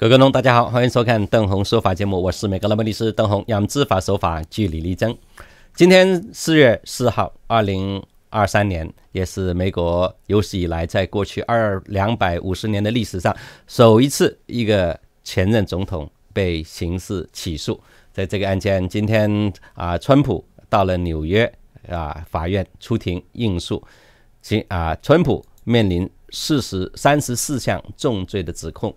各位观众，大家好，欢迎收看邓红说法节目，我是美格拉姆律师邓红，让知法守法，据理力争。今天四月四号，二零二三年，也是美国有史以来在过去二两百五十年的历史上，首一次一个前任总统被刑事起诉。在这个案件，今天啊，川普到了纽约啊法院出庭应诉，其啊，川普面临四十三十四项重罪的指控。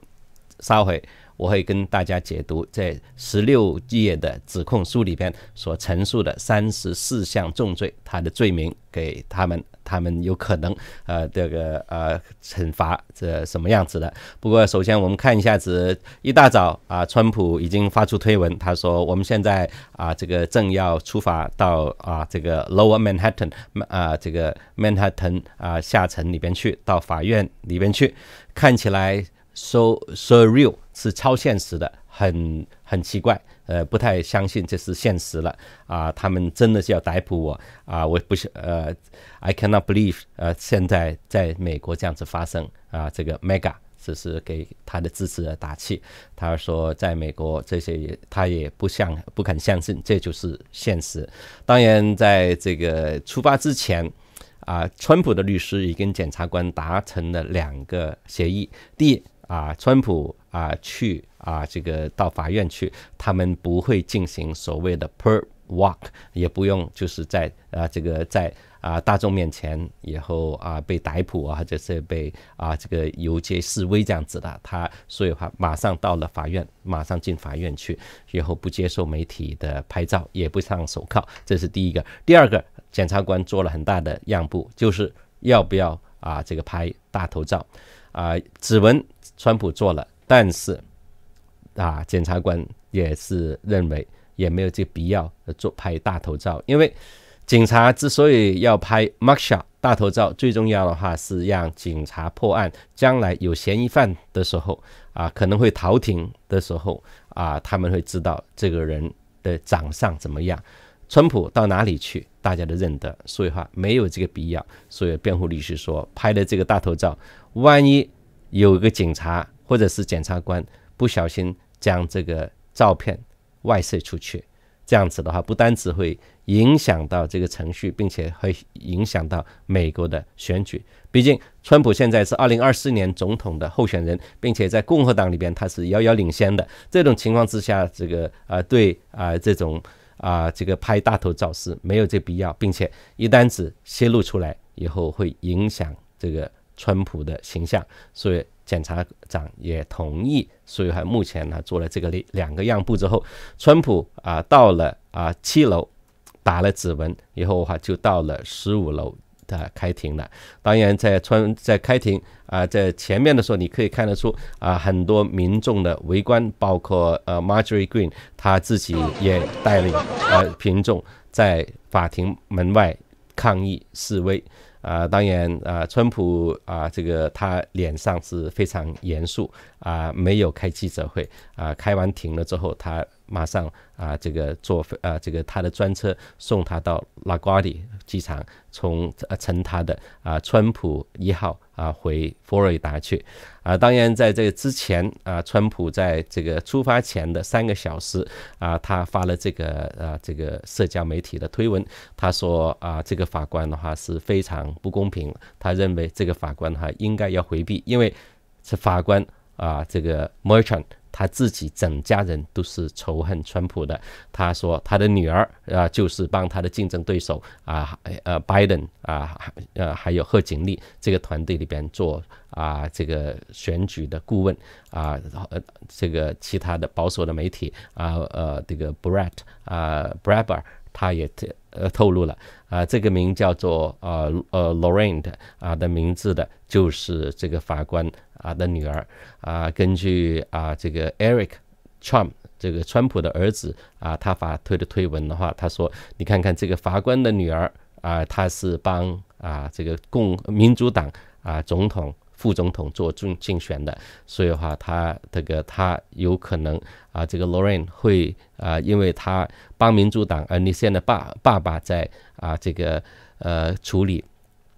稍后我会跟大家解读在十六页的指控书里边所陈述的三十四项重罪，他的罪名给他们，他们有可能呃，这个呃惩罚这什么样子的。不过首先我们看一下子，一大早啊，川普已经发出推文，他说我们现在啊，这个正要出发到啊，这个 Lower Manhattan 啊，这个 Manhattan 啊下城里边去，到法院里边去，看起来。so surreal 是超现实的，很很奇怪，呃，不太相信这是现实了啊。他们真的是要逮捕我啊！我不是呃，I cannot believe 呃，现在在美国这样子发生啊。这个 Mega 只是给他的支持者打气，他说在美国这些也他也不相不肯相信这就是现实。当然，在这个出发之前啊，川普的律师已经检察官达成了两个协议，第一。啊，川普啊，去啊，这个到法院去，他们不会进行所谓的 per walk，也不用就是在啊这个在啊大众面前以后啊被逮捕啊，或者是被啊这个游街示威这样子的。他所以话，马上到了法院，马上进法院去，以后不接受媒体的拍照，也不上手铐，这是第一个。第二个，检察官做了很大的让步，就是要不要啊这个拍大头照。啊，指纹，川普做了，但是，啊，检察官也是认为也没有这必要做拍大头照，因为警察之所以要拍 mugshot 大头照，最重要的话是让警察破案，将来有嫌疑犯的时候，啊，可能会逃庭的时候，啊，他们会知道这个人的长相怎么样，川普到哪里去，大家都认得，所以话没有这个必要，所以辩护律师说拍的这个大头照。万一有个警察或者是检察官不小心将这个照片外泄出去，这样子的话，不单只会影响到这个程序，并且会影响到美国的选举。毕竟，川普现在是二零二四年总统的候选人，并且在共和党里边他是遥遥领先的。这种情况之下，这个啊，对啊，这种啊，这个拍大头照是没有这必要，并且一旦子泄露出来以后，会影响这个。川普的形象，所以检察长也同意，所以还目前呢做了这个两个让步之后，川普啊到了啊七楼打了指纹以后哈、话就到了十五楼的开庭了。当然，在川在开庭啊在前面的时候，你可以看得出啊很多民众的围观，包括呃 Marjorie Green 他自己也带领呃民众在法庭门外抗议示威。啊，当然啊，川普啊，这个他脸上是非常严肃啊，没有开记者会啊，开完庭了之后，他马上啊，这个坐啊，这个他的专车送他到拉瓜地。机场从呃乘他的啊川普一号啊回佛罗里达去，啊当然在这个之前啊川普在这个出发前的三个小时啊他发了这个啊这个社交媒体的推文，他说啊这个法官的话是非常不公平，他认为这个法官哈应该要回避，因为是法官啊这个 m o r c h o n 他自己整家人都是仇恨川普的。他说他的女儿啊，就是帮他的竞争对手啊，呃，拜登啊，呃，还有贺锦丽这个团队里边做啊，这个选举的顾问啊，这个其他的保守的媒体啊，呃，这个 Brett 啊 b r a b e r 他也呃透露了。啊，这个名叫做呃呃 l o r r a i n 的啊的名字的，就是这个法官啊的女儿啊。根据啊这个 Eric Trump 这个川普的儿子啊，他发推的推文的话，他说：“你看看这个法官的女儿啊，她是帮啊这个共民主党啊总统。”副总统做竞竞选的，所以话他这个他有可能啊，这个罗瑞会啊，因为他帮民主党，啊，你现在爸爸爸在啊，这个呃处理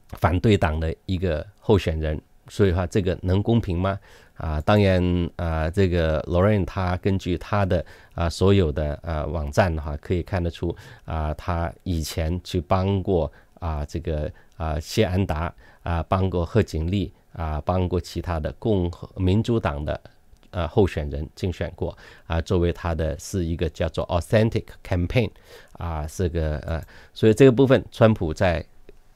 反对党的一个候选人，所以话这个能公平吗？啊，当然啊，这个罗瑞他根据他的啊所有的啊网站的话，可以看得出啊，他以前去帮过啊这个啊谢安达啊，帮过贺锦丽。啊，帮过其他的共和民主党的呃候选人竞选过啊，作为他的是一个叫做 Authentic Campaign，啊，是个呃，所以这个部分，川普在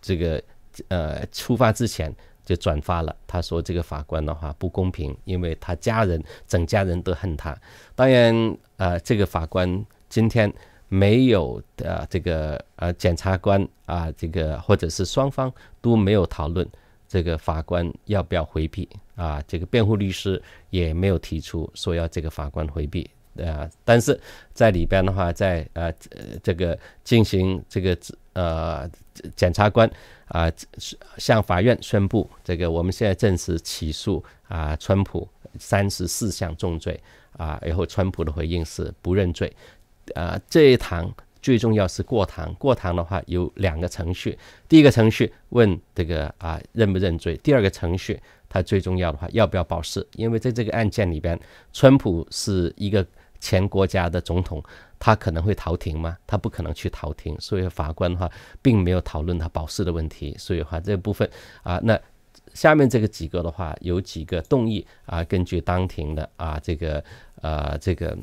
这个呃出发之前就转发了，他说这个法官的话不公平，因为他家人整家人都恨他。当然，呃，这个法官今天没有呃这个呃检察官啊，这个或者是双方都没有讨论。这个法官要不要回避啊？这个辩护律师也没有提出说要这个法官回避啊。但是在里边的话，在呃这个进行这个呃检察官啊向法院宣布，这个我们现在正式起诉啊川普三十四项重罪啊。然后川普的回应是不认罪啊。这一堂。最重要是过堂，过堂的话有两个程序，第一个程序问这个啊认不认罪，第二个程序他最重要的话要不要保释，因为在这个案件里边，川普是一个前国家的总统，他可能会逃庭吗？他不可能去逃庭，所以法官的话并没有讨论他保释的问题，所以话这部分啊，那下面这个几个的话有几个动议啊，根据当庭的啊这个啊这个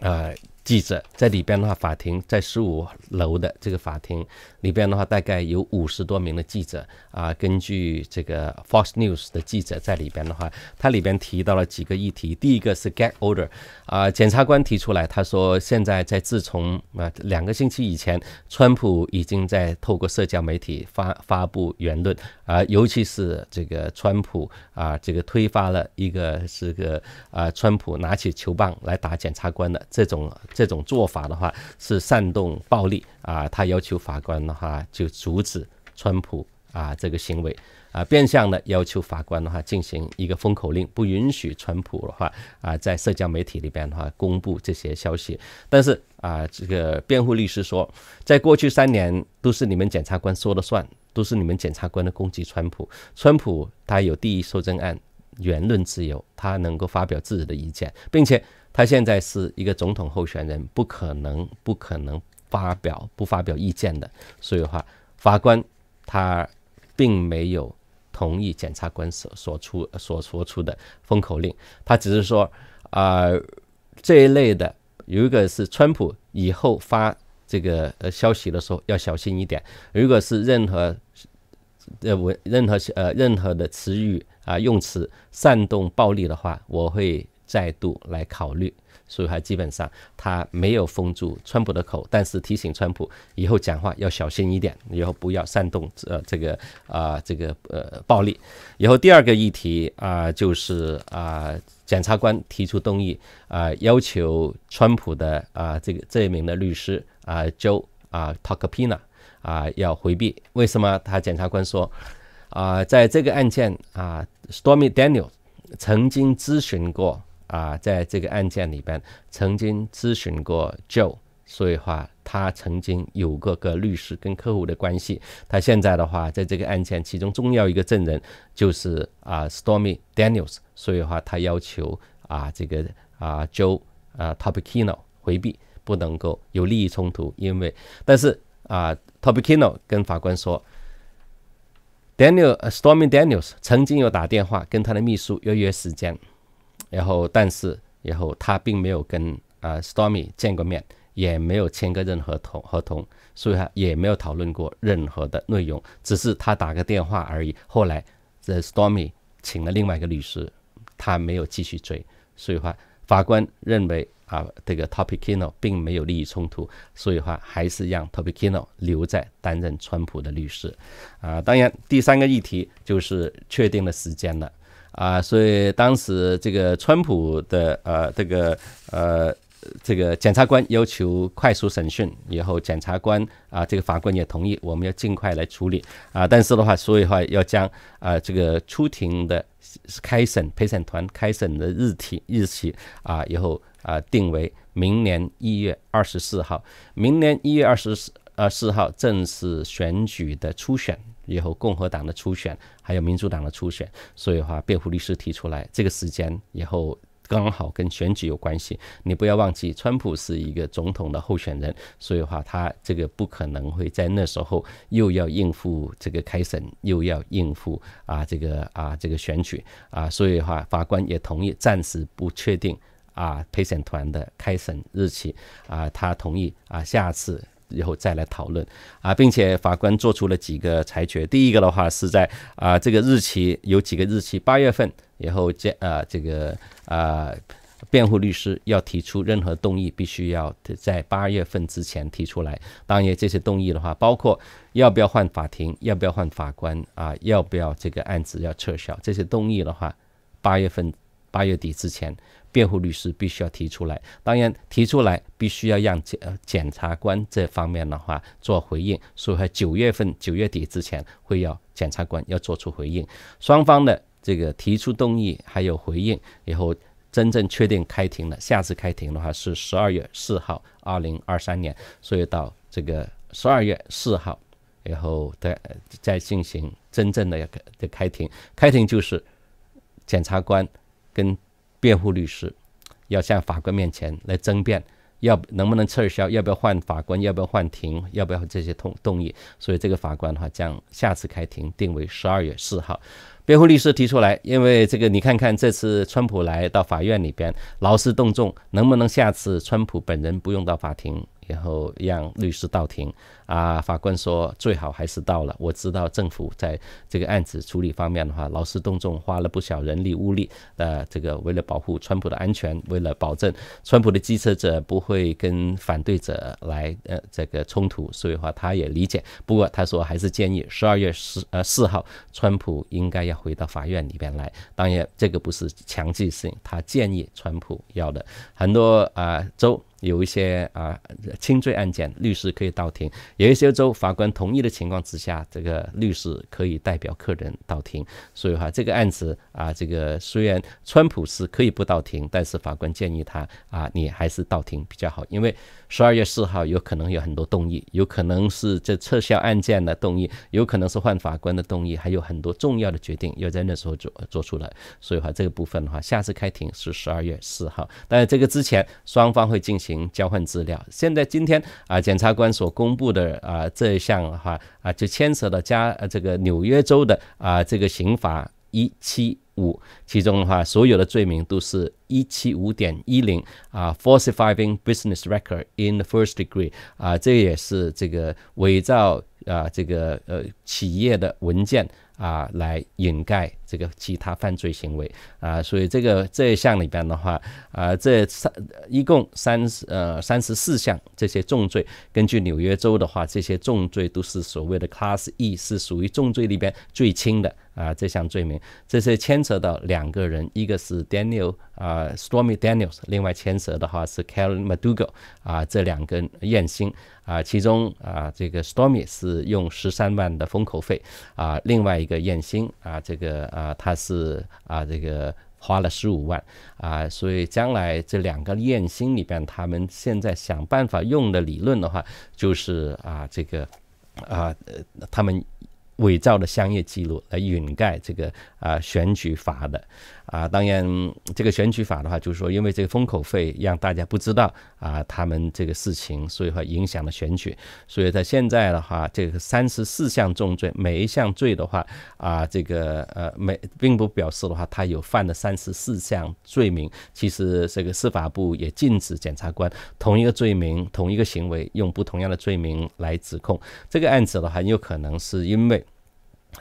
啊。记者在里边的话，法庭在十五楼的这个法庭。里边的话大概有五十多名的记者啊，根据这个 Fox News 的记者在里边的话，它里边提到了几个议题。第一个是 gag order，啊，检察官提出来，他说现在在自从啊两个星期以前，川普已经在透过社交媒体发发布言论啊，尤其是这个川普啊，这个推发了一个这个啊，川普拿起球棒来打检察官的这种这种做法的话是煽动暴力啊，他要求法官。的话就阻止川普啊这个行为啊，变相的要求法官的话进行一个封口令，不允许川普的话啊在社交媒体里边的话公布这些消息。但是啊，这个辩护律师说，在过去三年都是你们检察官说了算，都是你们检察官的攻击川普。川普他有第一修正案言论自由，他能够发表自己的意见，并且他现在是一个总统候选人，不可能不可能。发表不发表意见的，所以的话，法官他并没有同意检察官所所出所说出的封口令，他只是说啊这一类的有一个是川普以后发这个呃消息的时候要小心一点，如果是任何呃我任何呃任何的词语啊用词煽动暴力的话，我会再度来考虑。所以，还基本上他没有封住川普的口，但是提醒川普以后讲话要小心一点，以后不要煽动呃这个啊这个呃暴力。以后第二个议题啊，就是啊检察官提出动议啊，要求川普的啊这个这一名的律师啊 Joe 啊 Togpinna 啊要回避。为什么？他检察官说啊，在这个案件啊，Stormy Daniel 曾经咨询过。啊，在这个案件里边，曾经咨询过 Joe，所以话他曾经有过个律师跟客户的关系。他现在的话，在这个案件其中重要一个证人就是啊 Stormy Daniels，所以话他要求啊这个啊 Joe 啊 t o p i k i n o 回避，不能够有利益冲突，因为但是啊 t o p i k i n o 跟法官说，Daniels Stormy Daniels 曾经有打电话跟他的秘书约约时间。然后，但是，然后他并没有跟啊 Stormy 见过面，也没有签过任何同合同，所以他也没有讨论过任何的内容，只是他打个电话而已。后来，这 Stormy 请了另外一个律师，他没有继续追，所以话法官认为啊，这个 Topikino 并没有利益冲突，所以话还是让 Topikino 留在担任川普的律师。啊，当然，第三个议题就是确定了时间了。啊，所以当时这个川普的呃这个呃这个检察官要求快速审讯，以后检察官啊这个法官也同意，我们要尽快来处理啊。但是的话，所以话要将啊这个出庭的开审陪审团开审的日期日期啊以后啊定为明年一月二十四号，明年一月二十四二十四号正是选举的初选。以后共和党的初选还有民主党的初选，所以话辩护律师提出来，这个时间以后刚好跟选举有关系。你不要忘记，川普是一个总统的候选人，所以话他这个不可能会在那时候又要应付这个开审，又要应付啊这个啊这个选举啊，所以话法官也同意暂时不确定啊陪审团的开审日期啊，他同意啊下次。以后再来讨论，啊，并且法官做出了几个裁决。第一个的话是在啊这个日期有几个日期，八月份，以后这啊这个啊辩护律师要提出任何动议，必须要在八月份之前提出来。当然，这些动议的话，包括要不要换法庭，要不要换法官啊，要不要这个案子要撤销，这些动议的话，八月份八月底之前。辩护律师必须要提出来，当然提出来必须要让检检察官这方面的话做回应，所以九月份九月底之前会要检察官要做出回应，双方的这个提出动议还有回应，然后真正确定开庭了。下次开庭的话是十二月四号，二零二三年，所以到这个十二月四号，然后再再进行真正的要的开庭。开庭就是检察官跟。辩护律师要向法官面前来争辩，要能不能撤销，要不要换法官，要不要换庭，要不要这些动动议。所以这个法官的话，将下次开庭定为十二月四号。辩护律师提出来，因为这个你看看，这次川普来到法院里边劳师动众，能不能下次川普本人不用到法庭？然后让律师到庭啊！法官说最好还是到了。我知道政府在这个案子处理方面的话，劳师动众，花了不少人力物力。呃，这个为了保护川普的安全，为了保证川普的支持者不会跟反对者来呃这个冲突，所以话他也理解。不过他说还是建议十二月十呃四号川普应该要回到法院里边来。当然这个不是强制性，他建议川普要的很多啊州。有一些啊轻罪案件，律师可以到庭；有一些州法官同意的情况之下，这个律师可以代表客人到庭。所以哈，这个案子啊，这个虽然川普是可以不到庭，但是法官建议他啊，你还是到庭比较好，因为。十二月四号有可能有很多动议，有可能是这撤销案件的动议，有可能是换法官的动议，还有很多重要的决定要在那时候做做出来。所以话，这个部分的话，下次开庭是十二月四号，但是这个之前双方会进行交换资料。现在今天啊，检察官所公布的啊这一项哈啊就牵扯到加这个纽约州的啊这个刑法。一七五，其中的话，所有的罪名都是一七五点一零啊，falsifying business record in the first degree 啊，这也是这个伪造啊，这个呃企业的文件。啊，来掩盖这个其他犯罪行为啊，所以这个这一项里边的话，啊，这三一共三十呃三十四项这些重罪，根据纽约州的话，这些重罪都是所谓的 Class E，是属于重罪里边最轻的啊，这项罪名，这些牵扯到两个人，一个是 Daniel 啊 Stormy Daniels，另外牵扯的话是 k a l e n McDougal 啊，这两个人艳星啊，其中啊这个 Stormy 是用十三万的封口费啊，另外一个燕兴啊，这个啊，他是啊，这个花了十五万啊，所以将来这两个燕兴里边，他们现在想办法用的理论的话，就是啊，这个，啊他们。伪造的商业记录来掩盖这个啊选举法的啊，当然这个选举法的话，就是说因为这个封口费让大家不知道啊他们这个事情，所以会影响了选举。所以他现在的话，这个三十四项重罪，每一项罪的话啊，这个呃没并不表示的话他有犯了三十四项罪名。其实这个司法部也禁止检察官同一个罪名、同一个行为用不同样的罪名来指控这个案子的话，很有可能是因为。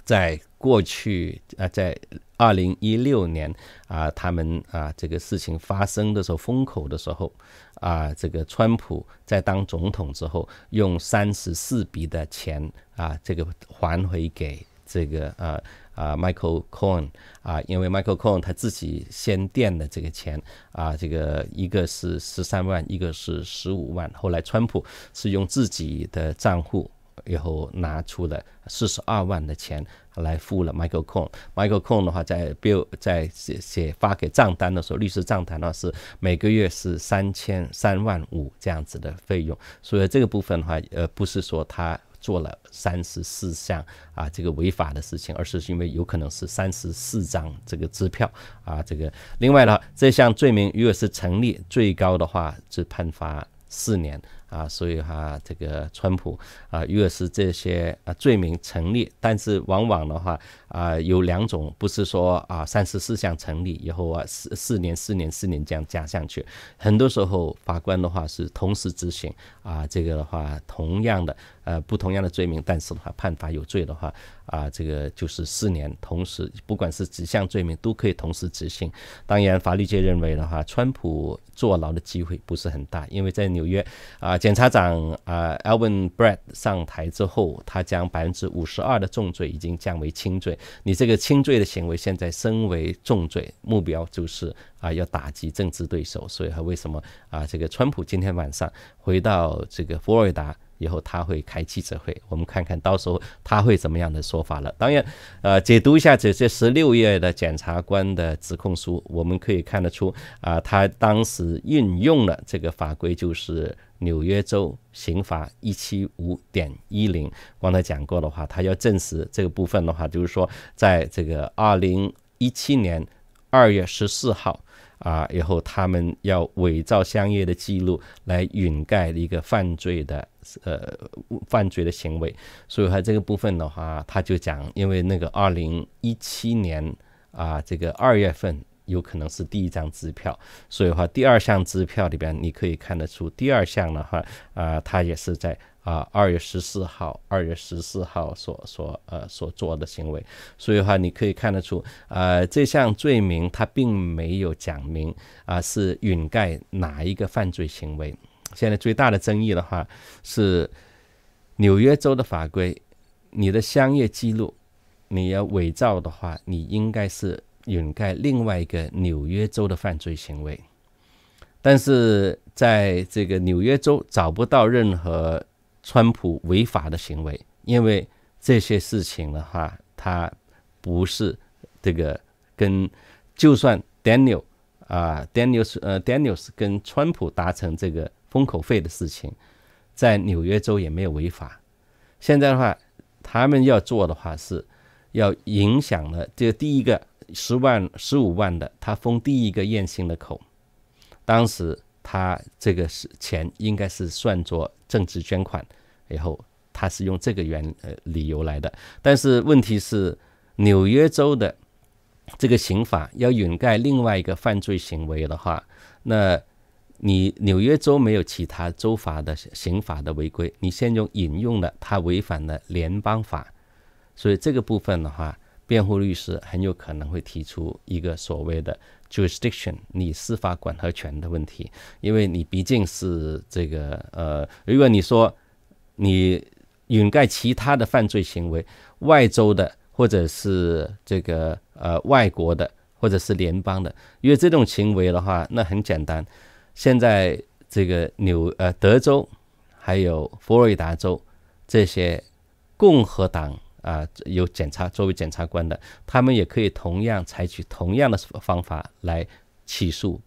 在过去，呃，在二零一六年啊，他们啊这个事情发生的时候，风口的时候，啊，这个川普在当总统之后，用三十四笔的钱啊，这个还回给这个呃啊 Michael Cohen 啊，因为 Michael Cohen 他自己先垫的这个钱啊，这个一个是十三万，一个是十五万，后来川普是用自己的账户。然后拿出了四十二万的钱来付了 Michael Cohen。Michael Cohen 的话，在 Bill 在写写发给账单的时候，律师账单呢是每个月是三千三万五这样子的费用。所以这个部分的话，呃，不是说他做了三十四项啊这个违法的事情，而是因为有可能是三十四张这个支票啊这个。另外呢，这项罪名如果是成立，最高的话是判罚四年。啊，所以哈，这个川普啊，越是这些啊罪名成立，但是往往的话啊，有两种，不是说啊三十四项成立以后啊，四四年四年四年这样加上去，很多时候法官的话是同时执行啊，这个的话同样的。呃，不同样的罪名，但是的话，判罚有罪的话，啊，这个就是四年，同时不管是几项罪名都可以同时执行。当然，法律界认为的话，川普坐牢的机会不是很大，因为在纽约，啊，检察长啊 a l v i n b r e d 上台之后，他将百分之五十二的重罪已经降为轻罪。你这个轻罪的行为，现在升为重罪，目标就是啊，要打击政治对手。所以，他为什么啊，这个川普今天晚上回到这个佛罗里达？以后他会开记者会，我们看看到时候他会怎么样的说法了。当然，呃，解读一下这这十六页的检察官的指控书，我们可以看得出啊，他当时运用了这个法规，就是纽约州刑法一七五点一零。刚才讲过的话，他要证实这个部分的话，就是说，在这个二零一七年二月十四号啊以后，他们要伪造相应的记录来掩盖一个犯罪的。呃，犯罪的行为，所以话这个部分的话，他就讲，因为那个二零一七年啊，这个二月份有可能是第一张支票，所以话第二项支票里边，你可以看得出，第二项的话，啊，他也是在啊二月十四号，二月十四号所所呃所做的行为，所以话你可以看得出，呃，这项罪名他并没有讲明啊是掩盖哪一个犯罪行为。现在最大的争议的话是纽约州的法规，你的商业记录你要伪造的话，你应该是掩盖另外一个纽约州的犯罪行为。但是在这个纽约州找不到任何川普违法的行为，因为这些事情的话，他不是这个跟就算 Daniel 啊 Daniel 是呃 Daniel 是跟川普达成这个。封口费的事情，在纽约州也没有违法。现在的话，他们要做的话，是要影响了。这第一个十万、十五万的，他封第一个燕心的口。当时他这个是钱，应该是算作政治捐款。然后他是用这个原呃理由来的。但是问题是，纽约州的这个刑法要掩盖另外一个犯罪行为的话，那。你纽约州没有其他州法的刑法的违规，你先用引用了他违反了联邦法，所以这个部分的话，辩护律师很有可能会提出一个所谓的 jurisdiction 你司法管辖权的问题，因为你毕竟是这个呃，如果你说你掩盖其他的犯罪行为，外州的或者是这个呃外国的或者是联邦的，因为这种行为的话，那很简单。现在这个纽呃德州，还有佛罗里达州，这些共和党啊有检察作为检察官的，他们也可以同样采取同样的方法来起诉，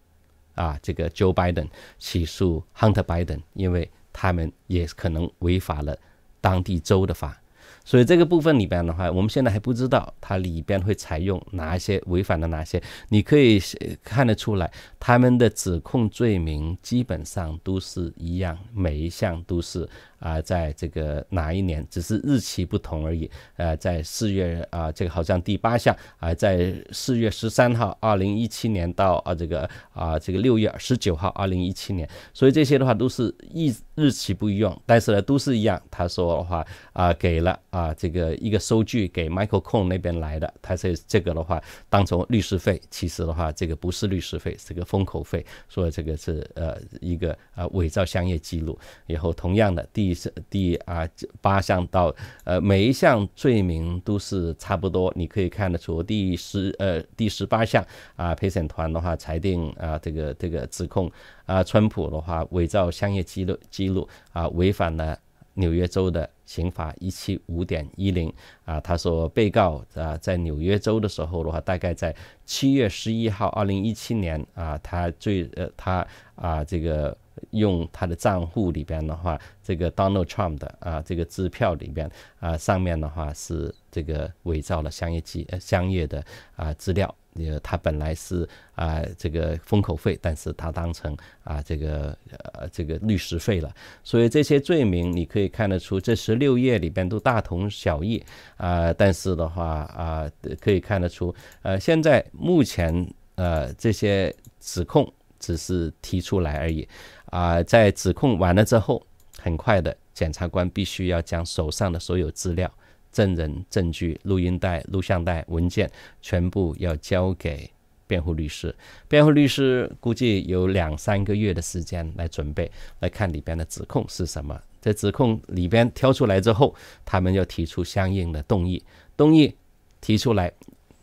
啊这个 Joe Biden 起诉 Hunter Biden，因为他们也可能违法了当地州的法。所以这个部分里边的话，我们现在还不知道它里边会采用哪些违反的哪些，你可以看得出来，他们的指控罪名基本上都是一样，每一项都是。啊，在这个哪一年，只是日期不同而已。呃，在四月啊，这个好像第八项啊，在四月十三号，二零一七年到啊这个啊这个六月十九号，二零一七年。所以这些的话都是一日期不一样，但是呢都是一样。他说的话啊，给了啊这个一个收据给 Michael c o n 那边来的，他这这个的话当成律师费，其实的话这个不是律师费，是个封口费。说这个是呃一个啊伪造商业记录，然后同样的第。第啊八项到呃每一项罪名都是差不多，你可以看得出第十呃第十八项啊陪审团的话裁定啊这个这个指控啊川普的话伪造商业记录记录啊违反了纽约州的刑法一七五点一零啊他说被告啊在纽约州的时候的话大概在七月十一号二零一七年啊他最呃他啊这个。用他的账户里边的话，这个 Donald Trump 的啊，这个支票里边啊，上面的话是这个伪造了商业机呃商业的啊资料，呃，他本来是啊这个封口费，但是他当成啊这个呃这个律师费了，所以这些罪名你可以看得出，这十六页里边都大同小异啊，但是的话啊，可以看得出，呃，现在目前呃这些指控只是提出来而已。啊，在指控完了之后，很快的，检察官必须要将手上的所有资料、证人、证据、录音带、录像带、文件全部要交给辩护律师。辩护律师估计有两三个月的时间来准备，来看里边的指控是什么。在指控里边挑出来之后，他们要提出相应的动议，动议提出来，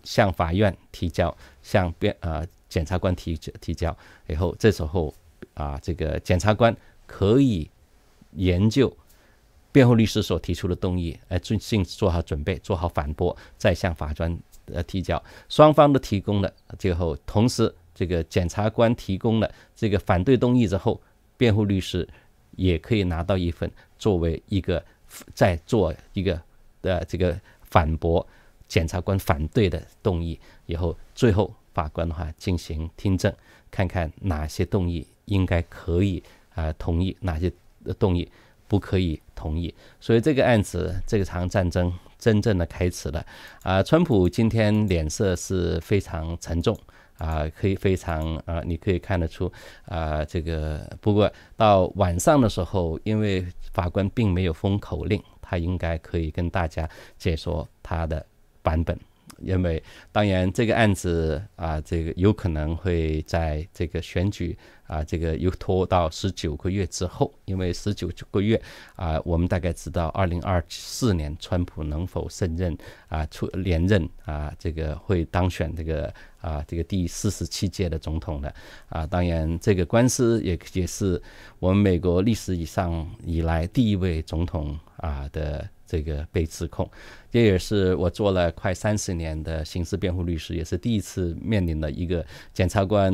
向法院提交，向辩呃检察官提提交。然后这时候。啊，这个检察官可以研究辩护律师所提出的动议，哎，进做好准备，做好反驳，再向法官呃提交。双方都提供了，最后同时这个检察官提供了这个反对动议之后，辩护律师也可以拿到一份，作为一个再做一个的这个反驳检察官反对的动议，以后最后。法官的话进行听证，看看哪些动议应该可以啊同意，哪些动议不可以同意。所以这个案子，这场战争真正的开始了。啊，川普今天脸色是非常沉重啊，可以非常啊，你可以看得出啊，这个不过到晚上的时候，因为法官并没有封口令，他应该可以跟大家解说他的版本。因为当然，这个案子啊，这个有可能会在这个选举啊，这个又拖到十九个月之后。因为十九个月啊，我们大概知道二零二四年川普能否胜任啊出连任啊，这个会当选这个啊这个第四十七届的总统的啊。当然，这个官司也也是我们美国历史以上以来第一位总统啊的。这个被指控，这也是我做了快三十年的刑事辩护律师，也是第一次面临了一个检察官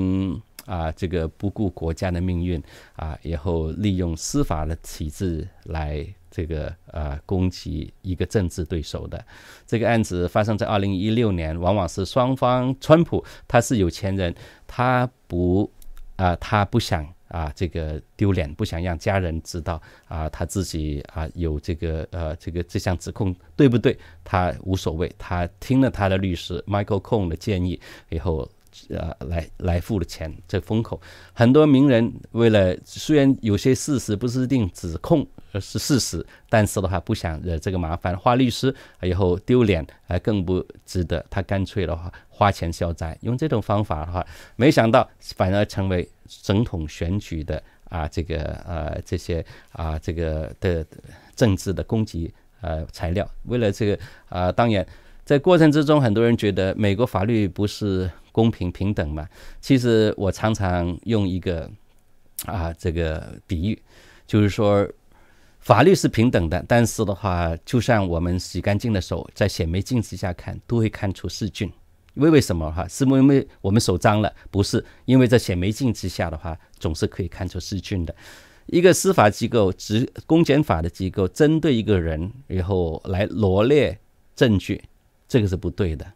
啊，这个不顾国家的命运啊，然后利用司法的体制来这个啊攻击一个政治对手的这个案子，发生在二零一六年。往往是双方，川普他是有钱人，他不啊，他不想。啊，这个丢脸，不想让家人知道啊，他自己啊有这个呃这个这项指控对不对？他无所谓，他听了他的律师 Michael c o h n 的建议以后。呃，来来付的钱，这风口很多名人为了，虽然有些事实不是一定指控，而是事实，但是的话不想惹这个麻烦，花律师以后丢脸，还更不值得。他干脆的话花钱消灾，用这种方法的话，没想到反而成为总统选举的啊这个啊这些啊这个的政治的攻击呃材料。为了这个啊，当然在过程之中，很多人觉得美国法律不是。公平平等嘛，其实我常常用一个啊这个比喻，就是说法律是平等的，但是的话，就算我们洗干净的手在显微镜之下看，都会看出细菌。为为什么哈？是因为我们手脏了，不是因为在显微镜之下的话，总是可以看出细菌的。一个司法机构，执公检法的机构，针对一个人然后来罗列证据，这个是不对的。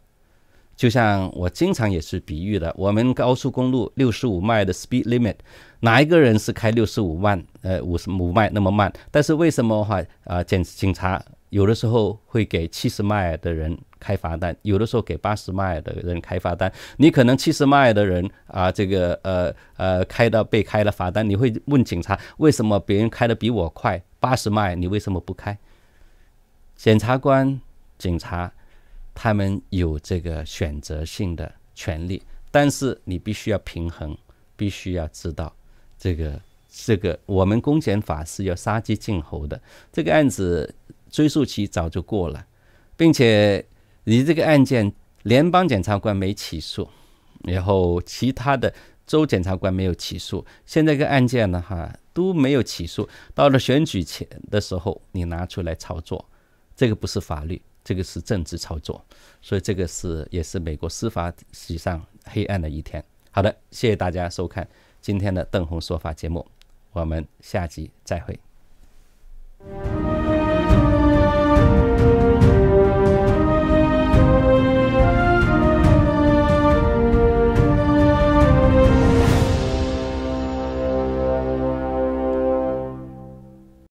就像我经常也是比喻的，我们高速公路六十五迈的 speed limit，哪一个人是开六十五万呃，五十五迈那么慢？但是为什么话啊，警警察有的时候会给七十迈的人开罚单，有的时候给八十迈的人开罚单？你可能七十迈的人啊，这个呃呃开到被开了罚单，你会问警察为什么别人开的比我快八十迈，你为什么不开？检察官、警察。他们有这个选择性的权利，但是你必须要平衡，必须要知道这个这个我们公检法是要杀鸡儆猴的。这个案子追诉期早就过了，并且你这个案件联邦检察官没起诉，然后其他的州检察官没有起诉，现在这个案件呢哈都没有起诉。到了选举前的时候，你拿出来操作，这个不是法律。这个是政治操作，所以这个是也是美国司法史上黑暗的一天。好的，谢谢大家收看今天的邓红说法节目，我们下集再会。